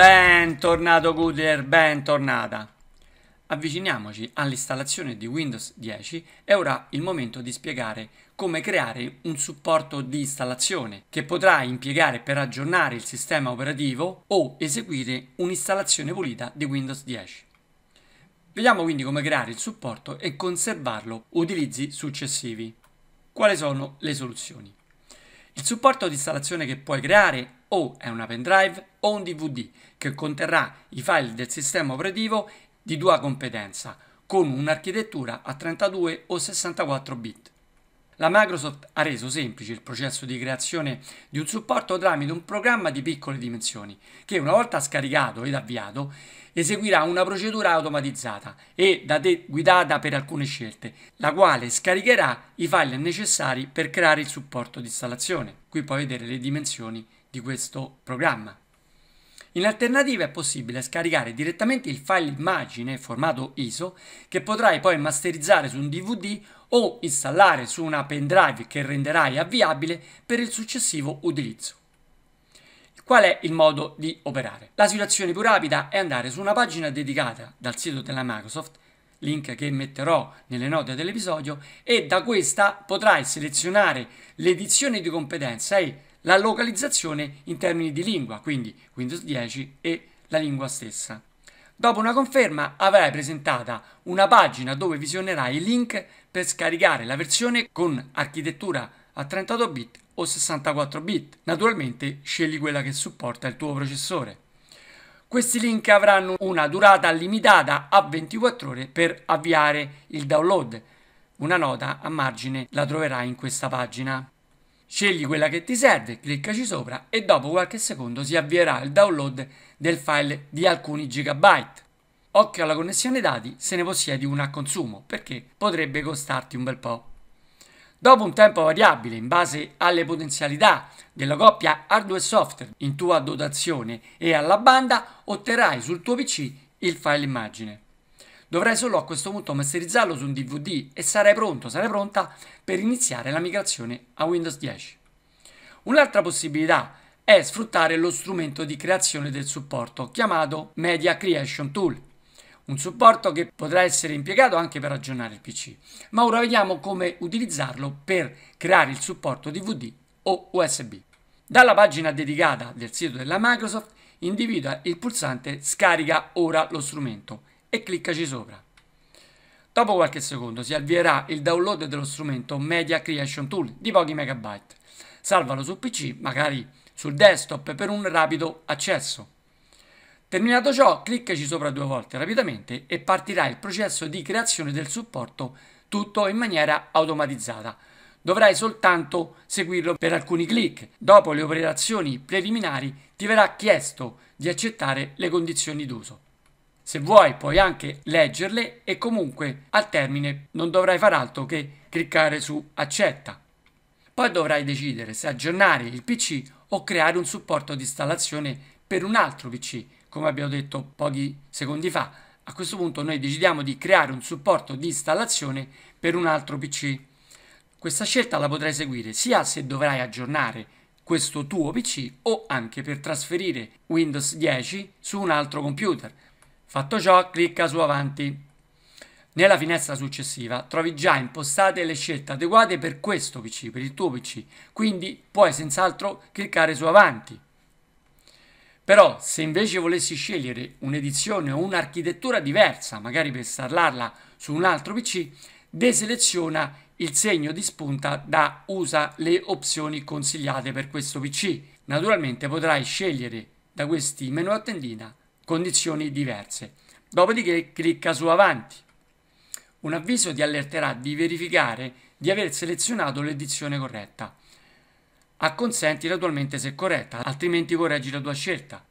Bentornato Goodyear, bentornata! Avviciniamoci all'installazione di Windows 10, è ora il momento di spiegare come creare un supporto di installazione che potrai impiegare per aggiornare il sistema operativo o eseguire un'installazione pulita di Windows 10. Vediamo quindi come creare il supporto e conservarlo utilizzi successivi. Quali sono le soluzioni? Il supporto di installazione che puoi creare o è una pendrive o un DVD che conterrà i file del sistema operativo di tua competenza con un'architettura a 32 o 64 bit. La Microsoft ha reso semplice il processo di creazione di un supporto tramite un programma di piccole dimensioni che una volta scaricato ed avviato eseguirà una procedura automatizzata e da te guidata per alcune scelte, la quale scaricherà i file necessari per creare il supporto di installazione. Qui puoi vedere le dimensioni di questo programma. In alternativa è possibile scaricare direttamente il file immagine formato ISO che potrai poi masterizzare su un DVD o installare su una pendrive che renderai avviabile per il successivo utilizzo. Qual è il modo di operare? La situazione più rapida è andare su una pagina dedicata dal sito della Microsoft, link che metterò nelle note dell'episodio, e da questa potrai selezionare l'edizione di competenza e la localizzazione in termini di lingua, quindi Windows 10 e la lingua stessa. Dopo una conferma avrai presentata una pagina dove visionerai i link per scaricare la versione con architettura a 32 bit o 64 bit. Naturalmente scegli quella che supporta il tuo processore. Questi link avranno una durata limitata a 24 ore per avviare il download. Una nota a margine la troverai in questa pagina. Scegli quella che ti serve, cliccaci sopra e dopo qualche secondo si avvierà il download del file di alcuni gigabyte. Occhio alla connessione dati se ne possiedi una a consumo perché potrebbe costarti un bel po'. Dopo un tempo variabile in base alle potenzialità della coppia hardware software in tua dotazione e alla banda otterrai sul tuo PC il file immagine. Dovrai solo a questo punto masterizzarlo su un DVD e sarei pronto, sarai pronta per iniziare la migrazione a Windows 10. Un'altra possibilità è sfruttare lo strumento di creazione del supporto chiamato Media Creation Tool un supporto che potrà essere impiegato anche per aggiornare il PC. Ma ora vediamo come utilizzarlo per creare il supporto DVD o USB. Dalla pagina dedicata del sito della Microsoft individua il pulsante Scarica ora lo strumento e cliccaci sopra. Dopo qualche secondo si avvierà il download dello strumento Media Creation Tool di pochi megabyte. Salvalo sul PC, magari sul desktop, per un rapido accesso. Terminato ciò, cliccaci sopra due volte rapidamente e partirà il processo di creazione del supporto tutto in maniera automatizzata. Dovrai soltanto seguirlo per alcuni clic. Dopo le operazioni preliminari ti verrà chiesto di accettare le condizioni d'uso. Se vuoi puoi anche leggerle e comunque al termine non dovrai far altro che cliccare su accetta. Poi dovrai decidere se aggiornare il PC o creare un supporto di installazione per un altro PC, come abbiamo detto pochi secondi fa. A questo punto noi decidiamo di creare un supporto di installazione per un altro PC. Questa scelta la potrai seguire sia se dovrai aggiornare questo tuo PC o anche per trasferire Windows 10 su un altro computer. Fatto ciò, clicca su Avanti. Nella finestra successiva trovi già impostate le scelte adeguate per questo PC, per il tuo PC, quindi puoi senz'altro cliccare su Avanti. Però se invece volessi scegliere un'edizione o un'architettura diversa, magari per installarla su un altro PC, deseleziona il segno di spunta da usa le opzioni consigliate per questo PC. Naturalmente potrai scegliere da questi menu a tendina condizioni diverse. Dopodiché clicca su Avanti. Un avviso ti allerterà di verificare di aver selezionato l'edizione corretta. Acconsenti naturalmente se corretta, altrimenti correggi la tua scelta.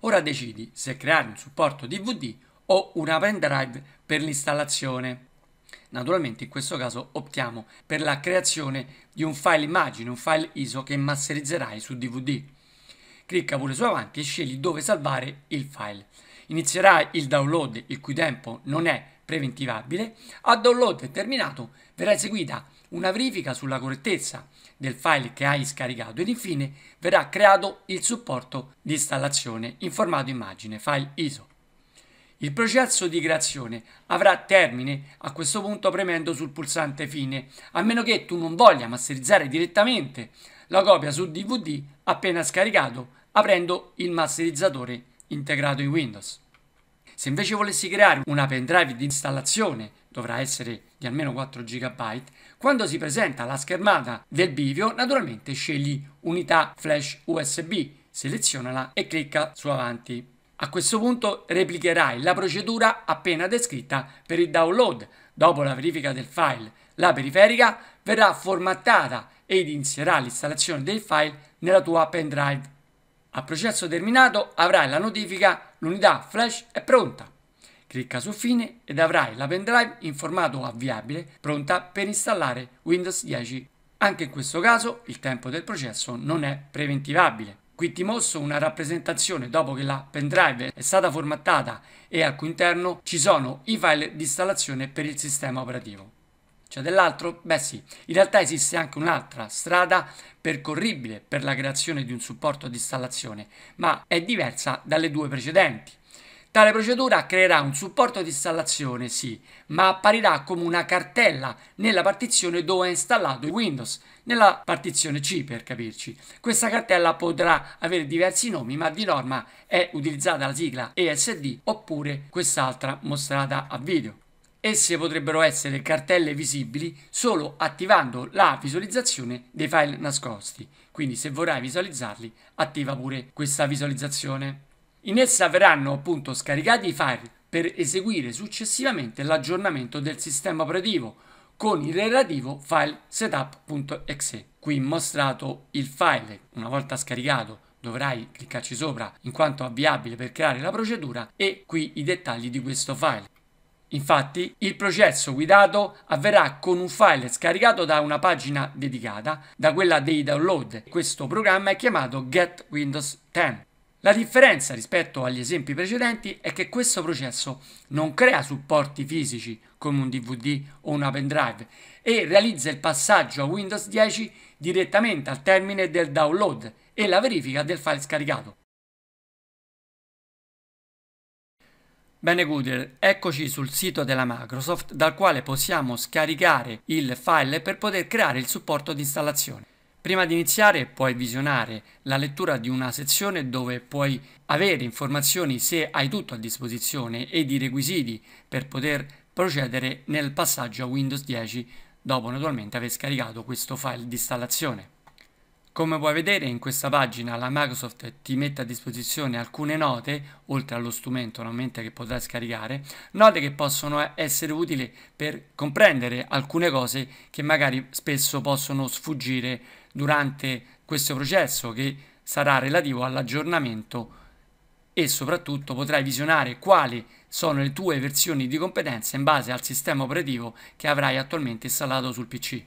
Ora decidi se creare un supporto DVD o una pendrive per l'installazione. Naturalmente in questo caso optiamo per la creazione di un file immagine, un file ISO che masterizzerai su DVD. Clicca pure su avanti e scegli dove salvare il file. Inizierà il download il cui tempo non è preventivabile. A download terminato verrà eseguita una verifica sulla correttezza del file che hai scaricato ed infine verrà creato il supporto di installazione in formato immagine, file ISO. Il processo di creazione avrà termine a questo punto premendo sul pulsante fine, a meno che tu non voglia masterizzare direttamente la copia su DVD appena scaricato aprendo il masterizzatore integrato in Windows. Se invece volessi creare una pendrive di installazione, dovrà essere di almeno 4 GB, quando si presenta la schermata del bivio, naturalmente scegli unità flash USB, selezionala e clicca su avanti. A questo punto replicherai la procedura appena descritta per il download. Dopo la verifica del file, la periferica verrà formattata ed inizierà l'installazione del file nella tua pendrive. A processo terminato avrai la notifica l'unità flash è pronta. Clicca su fine ed avrai la pendrive in formato avviabile pronta per installare Windows 10. Anche in questo caso il tempo del processo non è preventivabile. Qui ti mostro una rappresentazione dopo che la pendrive è stata formattata e al cui interno ci sono i file di installazione per il sistema operativo cioè dell'altro? Beh sì, in realtà esiste anche un'altra strada percorribile per la creazione di un supporto di installazione, ma è diversa dalle due precedenti. Tale procedura creerà un supporto di installazione, sì, ma apparirà come una cartella nella partizione dove è installato Windows, nella partizione C per capirci. Questa cartella potrà avere diversi nomi, ma di norma è utilizzata la sigla ESD oppure quest'altra mostrata a video. Esse potrebbero essere cartelle visibili solo attivando la visualizzazione dei file nascosti, quindi se vorrai visualizzarli attiva pure questa visualizzazione. In essa verranno appunto scaricati i file per eseguire successivamente l'aggiornamento del sistema operativo con il relativo file setup.exe. Qui mostrato il file, una volta scaricato dovrai cliccarci sopra in quanto avviabile per creare la procedura e qui i dettagli di questo file. Infatti il processo guidato avverrà con un file scaricato da una pagina dedicata, da quella dei download. Questo programma è chiamato Get Windows 10. La differenza rispetto agli esempi precedenti è che questo processo non crea supporti fisici come un DVD o una pendrive e realizza il passaggio a Windows 10 direttamente al termine del download e la verifica del file scaricato. Bene Goodreader, eccoci sul sito della Microsoft dal quale possiamo scaricare il file per poter creare il supporto di installazione. Prima di iniziare puoi visionare la lettura di una sezione dove puoi avere informazioni se hai tutto a disposizione ed i requisiti per poter procedere nel passaggio a Windows 10 dopo naturalmente aver scaricato questo file di installazione. Come puoi vedere in questa pagina la Microsoft ti mette a disposizione alcune note, oltre allo strumento ovviamente che potrai scaricare, note che possono essere utili per comprendere alcune cose che magari spesso possono sfuggire durante questo processo che sarà relativo all'aggiornamento e soprattutto potrai visionare quali sono le tue versioni di competenza in base al sistema operativo che avrai attualmente installato sul PC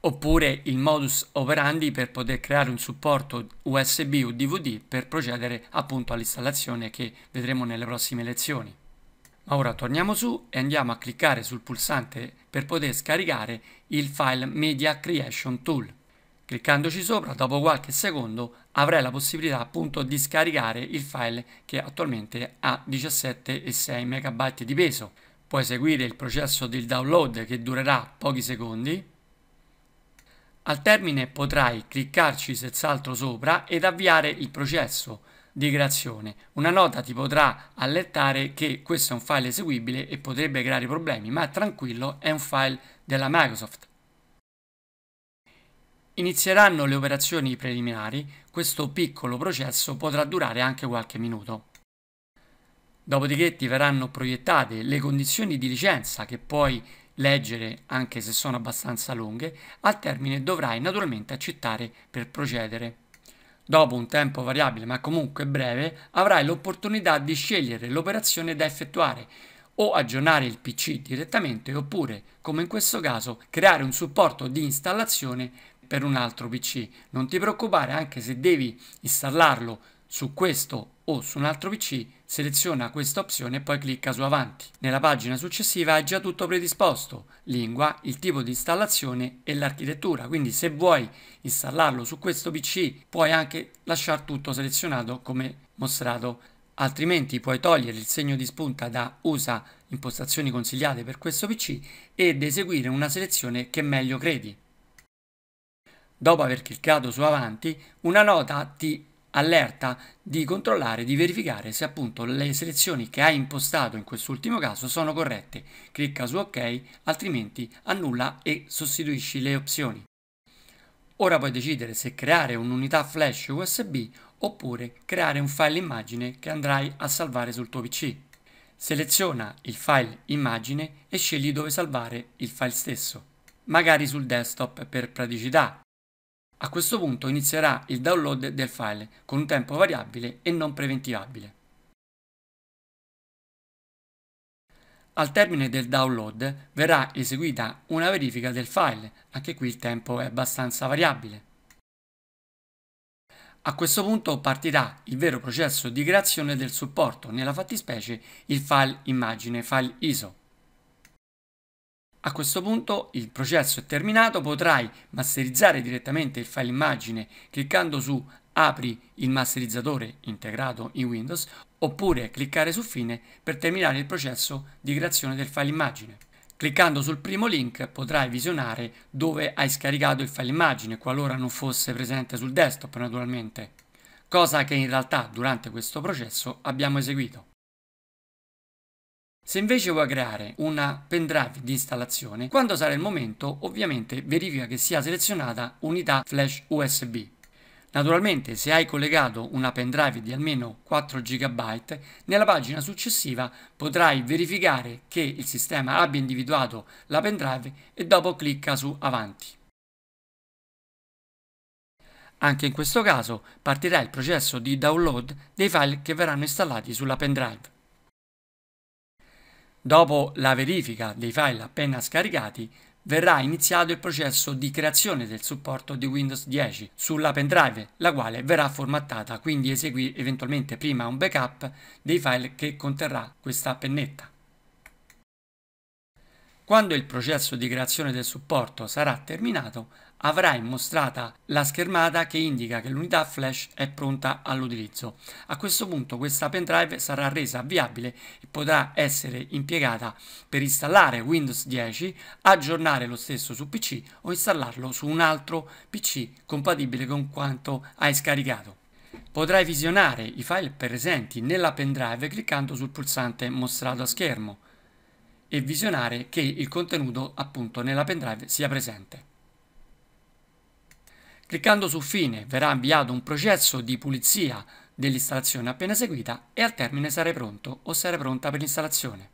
oppure il modus operandi per poter creare un supporto USB o DVD per procedere appunto all'installazione che vedremo nelle prossime lezioni. Ma ora torniamo su e andiamo a cliccare sul pulsante per poter scaricare il file Media Creation Tool. Cliccandoci sopra, dopo qualche secondo, avrai la possibilità appunto di scaricare il file che attualmente ha 17,6 MB di peso. Puoi seguire il processo del download che durerà pochi secondi al termine potrai cliccarci senz'altro sopra ed avviare il processo di creazione. Una nota ti potrà allertare che questo è un file eseguibile e potrebbe creare problemi, ma tranquillo, è un file della Microsoft. Inizieranno le operazioni preliminari, questo piccolo processo potrà durare anche qualche minuto. Dopodiché ti verranno proiettate le condizioni di licenza che puoi leggere anche se sono abbastanza lunghe, al termine dovrai naturalmente accettare per procedere. Dopo un tempo variabile ma comunque breve avrai l'opportunità di scegliere l'operazione da effettuare o aggiornare il PC direttamente oppure, come in questo caso, creare un supporto di installazione per un altro PC. Non ti preoccupare anche se devi installarlo su questo o su un altro PC, Seleziona questa opzione e poi clicca su Avanti. Nella pagina successiva è già tutto predisposto, lingua, il tipo di installazione e l'architettura, quindi se vuoi installarlo su questo PC puoi anche lasciare tutto selezionato come mostrato altrimenti puoi togliere il segno di spunta da usa impostazioni consigliate per questo PC ed eseguire una selezione che meglio credi. Dopo aver cliccato su avanti, una nota ti allerta di controllare, di verificare se appunto le selezioni che hai impostato in quest'ultimo caso sono corrette. Clicca su ok, altrimenti annulla e sostituisci le opzioni. Ora puoi decidere se creare un'unità flash USB oppure creare un file immagine che andrai a salvare sul tuo PC. Seleziona il file immagine e scegli dove salvare il file stesso, magari sul desktop per praticità, a questo punto inizierà il download del file con un tempo variabile e non preventivabile. Al termine del download verrà eseguita una verifica del file, anche qui il tempo è abbastanza variabile. A questo punto partirà il vero processo di creazione del supporto, nella fattispecie il file immagine, file ISO. A questo punto il processo è terminato, potrai masterizzare direttamente il file immagine cliccando su Apri il masterizzatore integrato in Windows oppure cliccare su Fine per terminare il processo di creazione del file immagine. Cliccando sul primo link potrai visionare dove hai scaricato il file immagine qualora non fosse presente sul desktop naturalmente, cosa che in realtà durante questo processo abbiamo eseguito. Se invece vuoi creare una pendrive di installazione, quando sarà il momento ovviamente verifica che sia selezionata unità flash USB. Naturalmente se hai collegato una pendrive di almeno 4 GB, nella pagina successiva potrai verificare che il sistema abbia individuato la pendrive e dopo clicca su Avanti. Anche in questo caso partirà il processo di download dei file che verranno installati sulla pendrive. Dopo la verifica dei file appena scaricati, verrà iniziato il processo di creazione del supporto di Windows 10 sulla pendrive, la quale verrà formattata, quindi esegui eventualmente prima un backup dei file che conterrà questa pennetta. Quando il processo di creazione del supporto sarà terminato, avrai mostrata la schermata che indica che l'unità flash è pronta all'utilizzo. A questo punto questa pendrive sarà resa avviabile e potrà essere impiegata per installare Windows 10, aggiornare lo stesso su PC o installarlo su un altro PC compatibile con quanto hai scaricato. Potrai visionare i file presenti nella pendrive cliccando sul pulsante mostrato a schermo e visionare che il contenuto appunto nella pendrive sia presente. Cliccando su Fine verrà avviato un processo di pulizia dell'installazione appena eseguita e al termine sarai pronto o sarai pronta per l'installazione.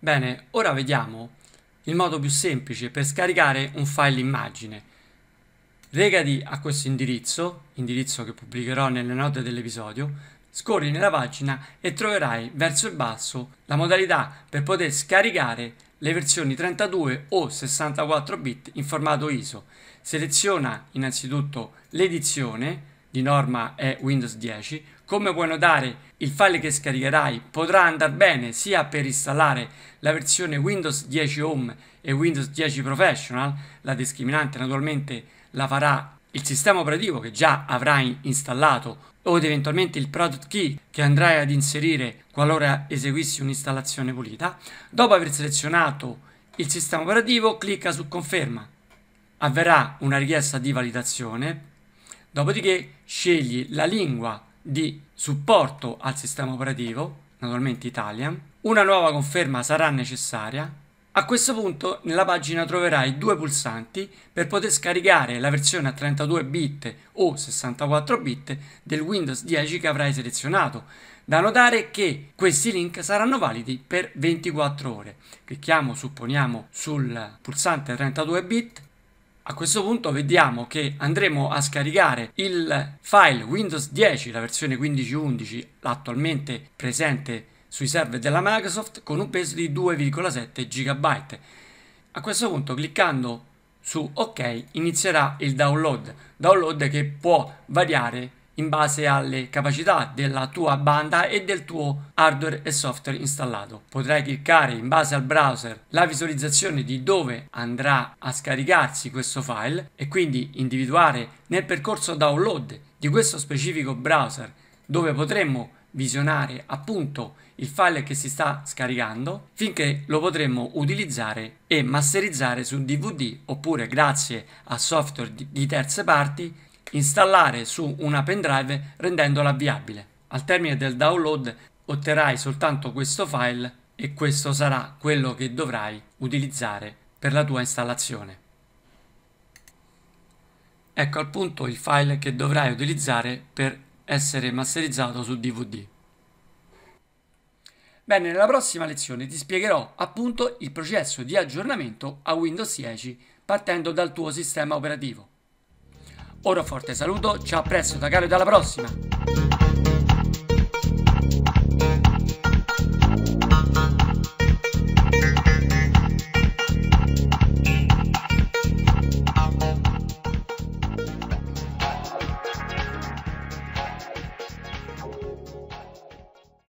Bene, ora vediamo il modo più semplice per scaricare un file immagine. Regati a questo indirizzo, indirizzo che pubblicherò nelle note dell'episodio, scorri nella pagina e troverai verso il basso la modalità per poter scaricare le versioni 32 o 64 bit in formato ISO Seleziona innanzitutto l'edizione, di norma è Windows 10. Come puoi notare, il file che scaricherai potrà andare bene sia per installare la versione Windows 10 Home e Windows 10 Professional, la discriminante naturalmente la farà il sistema operativo che già avrai installato o eventualmente il product key che andrai ad inserire qualora eseguissi un'installazione pulita. Dopo aver selezionato il sistema operativo, clicca su conferma avverrà una richiesta di validazione, dopodiché scegli la lingua di supporto al sistema operativo, naturalmente Italian, una nuova conferma sarà necessaria, a questo punto nella pagina troverai due pulsanti per poter scaricare la versione a 32 bit o 64 bit del Windows 10 che avrai selezionato. Da notare che questi link saranno validi per 24 ore. Clicchiamo, supponiamo, sul pulsante 32 bit a questo punto vediamo che andremo a scaricare il file Windows 10, la versione 15.11 attualmente presente sui server della Microsoft con un peso di 2,7 GB. A questo punto cliccando su ok inizierà il download, download che può variare in base alle capacità della tua banda e del tuo hardware e software installato. Potrai cliccare in base al browser la visualizzazione di dove andrà a scaricarsi questo file e quindi individuare nel percorso download di questo specifico browser dove potremmo visionare appunto il file che si sta scaricando finché lo potremmo utilizzare e masterizzare su DVD oppure grazie a software di terze parti installare su una pendrive rendendola avviabile. Al termine del download otterrai soltanto questo file e questo sarà quello che dovrai utilizzare per la tua installazione. Ecco appunto il file che dovrai utilizzare per essere masterizzato su DVD. Bene, nella prossima lezione ti spiegherò appunto il processo di aggiornamento a Windows 10 partendo dal tuo sistema operativo. Ora forte saluto, ciao a presto da Caro e alla prossima!